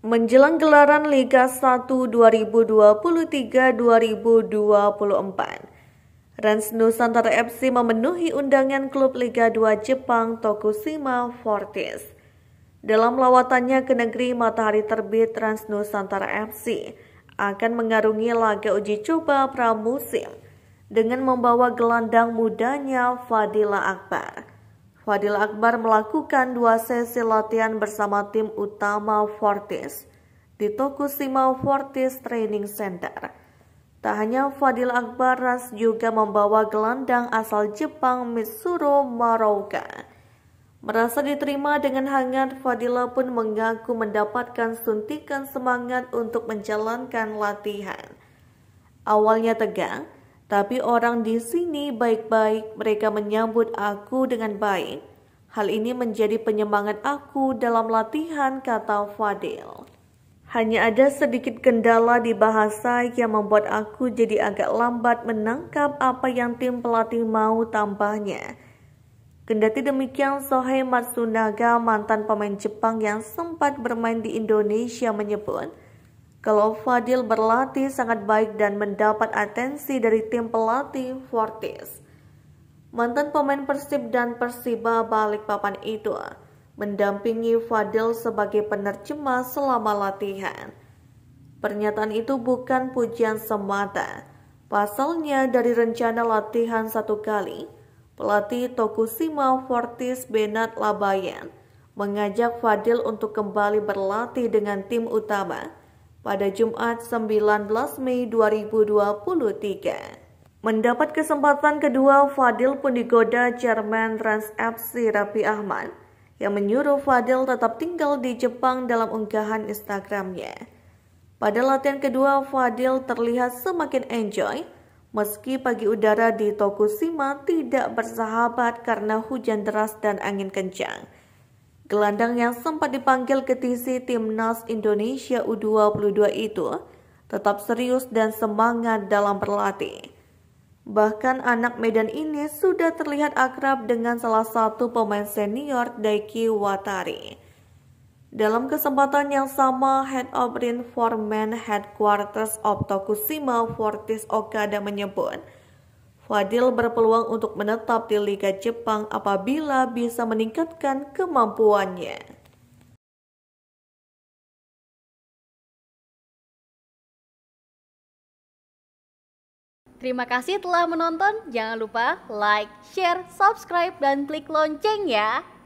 Menjelang gelaran Liga 1 2023-2024, Rans Nusantara FC memenuhi undangan klub Liga 2 Jepang Tokushima Fortis. Dalam lawatannya ke negeri matahari terbit Rans Nusantara FC akan mengarungi laga uji coba pramusim dengan membawa gelandang mudanya Fadila Akbar. Fadil Akbar melakukan dua sesi latihan bersama tim utama Fortis di Tokushima Fortis Training Center. Tak hanya Fadil Akbar, Ras juga membawa gelandang asal Jepang Mitsuro Maroka. Merasa diterima dengan hangat, Fadila pun mengaku mendapatkan suntikan semangat untuk menjalankan latihan. Awalnya tegang, tapi orang di sini baik-baik, mereka menyambut aku dengan baik. Hal ini menjadi penyemangat aku dalam latihan, kata Fadil. Hanya ada sedikit kendala di bahasa yang membuat aku jadi agak lambat menangkap apa yang tim pelatih mau tambahnya. Kendati demikian, Sohei Matsunaga, mantan pemain Jepang yang sempat bermain di Indonesia menyebut, kalau Fadil berlatih sangat baik dan mendapat atensi dari tim pelatih Fortis. Mantan pemain Persib dan Persiba Balikpapan itu ah, mendampingi Fadil sebagai penerjemah selama latihan. Pernyataan itu bukan pujian semata. Pasalnya dari rencana latihan satu kali, pelatih Tokushima Fortis Benat Labayan mengajak Fadil untuk kembali berlatih dengan tim utama pada Jumat 19 Mei 2023. Mendapat kesempatan kedua, Fadil pun digoda Jerman Trans FC Raffi Ahmad yang menyuruh Fadil tetap tinggal di Jepang dalam unggahan Instagramnya. Pada latihan kedua, Fadil terlihat semakin enjoy meski pagi udara di Tokushima tidak bersahabat karena hujan deras dan angin kencang. Gelandang yang sempat dipanggil ke TC Timnas Indonesia U22 itu tetap serius dan semangat dalam berlatih. Bahkan anak Medan ini sudah terlihat akrab dengan salah satu pemain senior Daiki Watari. Dalam kesempatan yang sama, Head of Reinforcement Headquarters of Tokushima Fortis Okada menyebut, Wadil berpeluang untuk menetap di Liga Jepang apabila bisa meningkatkan kemampuannya. Terima kasih telah menonton. Jangan lupa like, share, subscribe, dan klik lonceng ya.